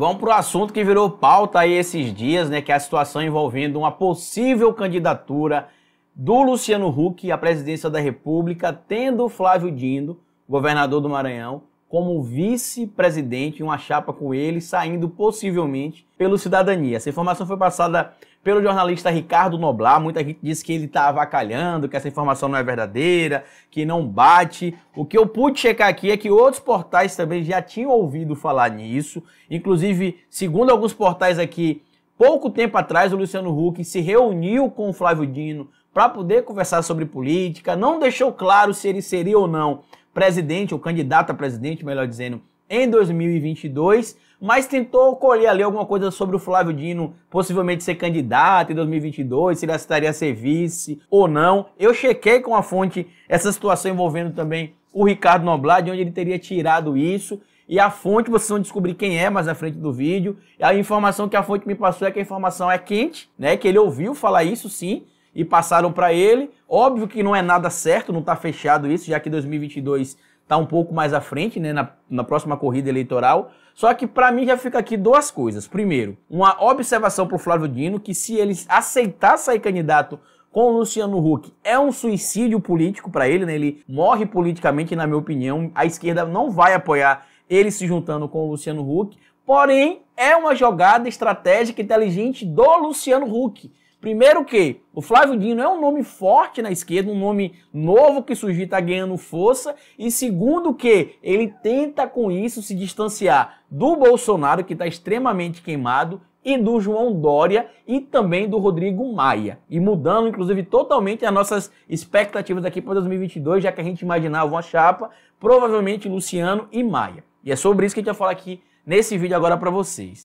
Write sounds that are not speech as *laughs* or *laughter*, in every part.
Vamos para o assunto que virou pauta aí esses dias, né? Que é a situação envolvendo uma possível candidatura do Luciano Huck à presidência da República, tendo Flávio Dindo, governador do Maranhão, como vice-presidente em uma chapa com ele, saindo possivelmente pelo Cidadania. Essa informação foi passada pelo jornalista Ricardo Noblar. Muita gente disse que ele está avacalhando, que essa informação não é verdadeira, que não bate. O que eu pude checar aqui é que outros portais também já tinham ouvido falar nisso. Inclusive, segundo alguns portais aqui, pouco tempo atrás o Luciano Huck se reuniu com o Flávio Dino para poder conversar sobre política. Não deixou claro se ele seria ou não presidente, ou candidato a presidente, melhor dizendo, em 2022, mas tentou colher ali alguma coisa sobre o Flávio Dino possivelmente ser candidato em 2022, se ele aceitaria ser vice ou não. Eu chequei com a fonte essa situação envolvendo também o Ricardo Noblat de onde ele teria tirado isso. E a fonte, vocês vão descobrir quem é mais na frente do vídeo. A informação que a fonte me passou é que a informação é quente, né? Que ele ouviu falar isso sim, e passaram para ele. Óbvio que não é nada certo, não está fechado isso, já que 2022 está um pouco mais à frente, né, na, na próxima corrida eleitoral. Só que para mim já fica aqui duas coisas. Primeiro, uma observação para o Flávio Dino que se ele aceitar sair candidato com o Luciano Huck é um suicídio político para ele, né? Ele morre politicamente, na minha opinião. A esquerda não vai apoiar ele se juntando com o Luciano Huck. Porém, é uma jogada estratégica inteligente do Luciano Huck. Primeiro que o Flávio Dino é um nome forte na esquerda, um nome novo que surgiu está ganhando força. E segundo que ele tenta com isso se distanciar do Bolsonaro, que está extremamente queimado, e do João Dória e também do Rodrigo Maia. E mudando, inclusive, totalmente as nossas expectativas aqui para 2022, já que a gente imaginava uma chapa, provavelmente Luciano e Maia. E é sobre isso que a gente vai falar aqui nesse vídeo agora para vocês.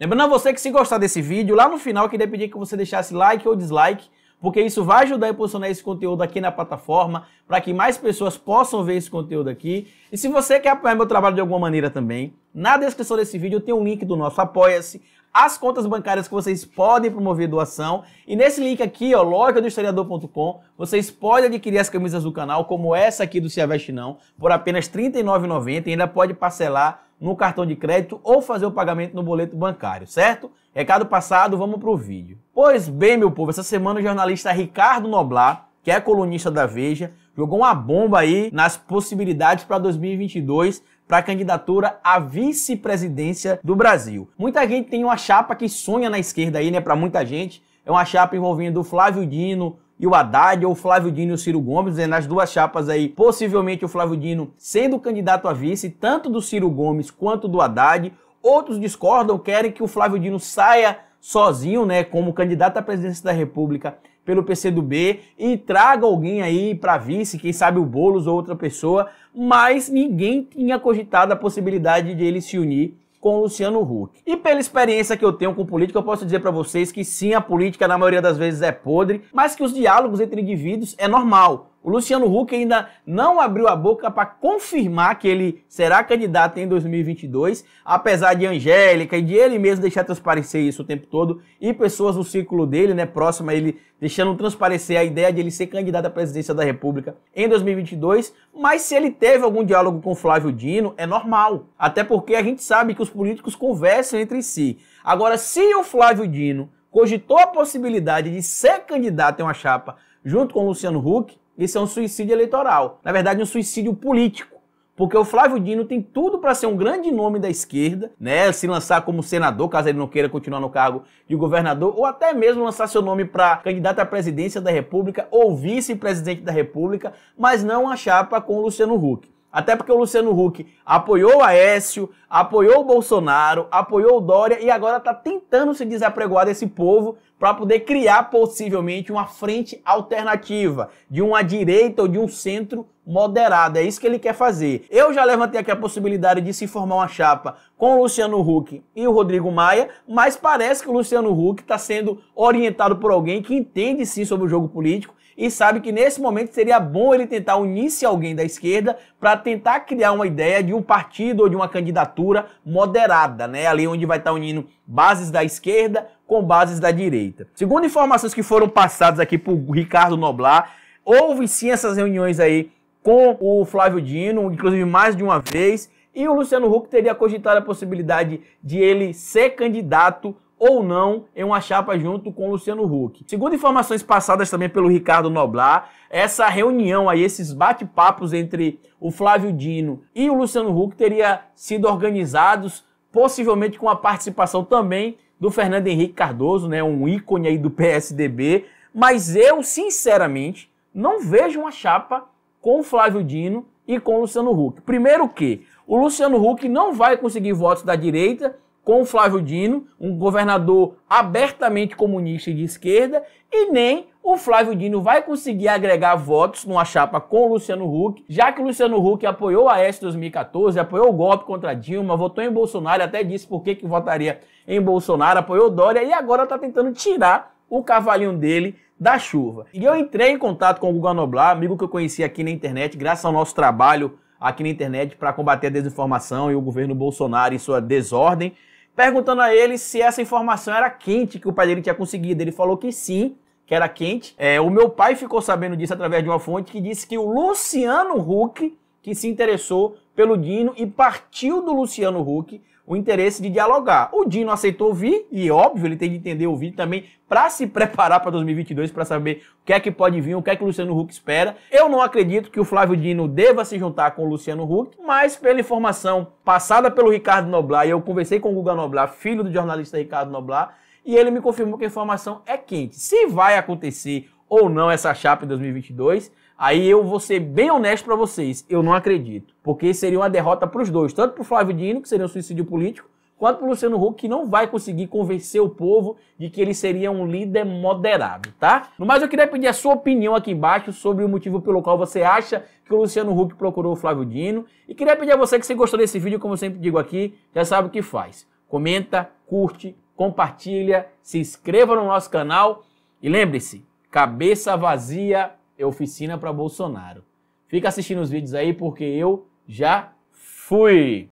Lembrando a você que se gostar desse vídeo, lá no final eu queria pedir que você deixasse like ou dislike, porque isso vai ajudar a impulsionar esse conteúdo aqui na plataforma, para que mais pessoas possam ver esse conteúdo aqui. E se você quer apoiar meu trabalho de alguma maneira também, na descrição desse vídeo tem um link do nosso Apoia-se, as contas bancárias que vocês podem promover doação. E nesse link aqui, ó, loja do historiador.com, vocês podem adquirir as camisas do canal, como essa aqui do Se Aveste Não, por apenas R$ 39,90 e ainda pode parcelar no cartão de crédito ou fazer o pagamento no boleto bancário, certo? Recado passado, vamos para o vídeo. Pois bem, meu povo, essa semana o jornalista Ricardo Noblar, que é colunista da Veja, jogou uma bomba aí nas possibilidades para 2022 para a candidatura à vice-presidência do Brasil. Muita gente tem uma chapa que sonha na esquerda aí, né? Para muita gente, é uma chapa envolvendo o Flávio Dino, e o Haddad, ou o Flávio Dino e o Ciro Gomes, né, nas duas chapas aí, possivelmente o Flávio Dino sendo candidato a vice, tanto do Ciro Gomes quanto do Haddad. Outros discordam, querem que o Flávio Dino saia sozinho, né, como candidato à presidência da República pelo PCdoB e traga alguém aí para vice, quem sabe o Boulos ou outra pessoa, mas ninguém tinha cogitado a possibilidade de ele se unir com o Luciano Huck. E pela experiência que eu tenho com política, eu posso dizer para vocês que sim, a política na maioria das vezes é podre, mas que os diálogos entre indivíduos é normal. O Luciano Huck ainda não abriu a boca para confirmar que ele será candidato em 2022, apesar de Angélica e de ele mesmo deixar transparecer isso o tempo todo e pessoas do círculo dele, né, próxima a ele, deixando transparecer a ideia de ele ser candidato à presidência da República em 2022. Mas se ele teve algum diálogo com Flávio Dino, é normal, até porque a gente sabe que os políticos conversam entre si. Agora, se o Flávio Dino cogitou a possibilidade de ser candidato em uma chapa junto com o Luciano Huck, isso é um suicídio eleitoral. Na verdade, um suicídio político porque o Flávio Dino tem tudo para ser um grande nome da esquerda, né? Se lançar como senador, caso ele não queira continuar no cargo de governador, ou até mesmo lançar seu nome para candidato à presidência da República ou vice-presidente da República, mas não a chapa com o Luciano Huck. Até porque o Luciano Huck apoiou o Aécio, apoiou o Bolsonaro, apoiou o Dória e agora está tentando se desapregoar desse povo para poder criar possivelmente uma frente alternativa de uma direita ou de um centro moderado. É isso que ele quer fazer. Eu já levantei aqui a possibilidade de se formar uma chapa com o Luciano Huck e o Rodrigo Maia, mas parece que o Luciano Huck está sendo orientado por alguém que entende sim sobre o jogo político e sabe que nesse momento seria bom ele tentar unir-se alguém da esquerda para tentar criar uma ideia de um partido ou de uma candidatura moderada, né? Ali onde vai estar tá unindo bases da esquerda com bases da direita. Segundo informações que foram passadas aqui por Ricardo Noblar, houve sim essas reuniões aí com o Flávio Dino, inclusive mais de uma vez, e o Luciano Huck teria cogitado a possibilidade de ele ser candidato ou não em uma chapa junto com Luciano Huck. Segundo informações passadas também pelo Ricardo Noblar, essa reunião aí, esses bate-papos entre o Flávio Dino e o Luciano Huck teria sido organizados possivelmente com a participação também do Fernando Henrique Cardoso, né, um ícone aí do PSDB, mas eu sinceramente não vejo uma chapa com o Flávio Dino e com o Luciano Huck. Primeiro que o Luciano Huck não vai conseguir votos da direita com o Flávio Dino, um governador abertamente comunista e de esquerda, e nem o Flávio Dino vai conseguir agregar votos numa chapa com o Luciano Huck, já que o Luciano Huck apoiou a S 2014, apoiou o golpe contra Dilma, votou em Bolsonaro, até disse por que, que votaria em Bolsonaro, apoiou Dória e agora está tentando tirar o cavalinho dele da chuva. E eu entrei em contato com o Guga Noblar, amigo que eu conheci aqui na internet, graças ao nosso trabalho aqui na internet para combater a desinformação e o governo Bolsonaro e sua desordem perguntando a ele se essa informação era quente que o pai dele tinha conseguido. Ele falou que sim, que era quente. É, o meu pai ficou sabendo disso através de uma fonte que disse que o Luciano Huck que se interessou pelo Dino e partiu do Luciano Huck o interesse de dialogar. O Dino aceitou ouvir e, é óbvio, ele tem de entender ouvir também para se *laughs* preparar para 2022, para saber o que é que pode vir, o que é que o Luciano Huck espera. Eu não acredito que o Flávio Dino deva se juntar com o Luciano Huck, mas pela informação passada pelo Ricardo Noblar, e eu conversei com o Guga Noblar, filho do jornalista Ricardo Noblar, e ele me confirmou que a informação é quente. Se vai acontecer ou não essa chapa em 2022, Aí eu vou ser bem honesto para vocês, eu não acredito, porque seria uma derrota para os dois, tanto para o Flávio Dino, que seria um suicídio político, quanto para o Luciano Huck, que não vai conseguir convencer o povo de que ele seria um líder moderado, tá? No mais, eu queria pedir a sua opinião aqui embaixo sobre o motivo pelo qual você acha que o Luciano Huck procurou o Flávio Dino. E queria pedir a você que se gostou desse vídeo, como eu sempre digo aqui, já sabe o que faz. Comenta, curte, compartilha, se inscreva no nosso canal e lembre-se, cabeça vazia é Oficina para Bolsonaro. Fica assistindo os vídeos aí porque eu já fui!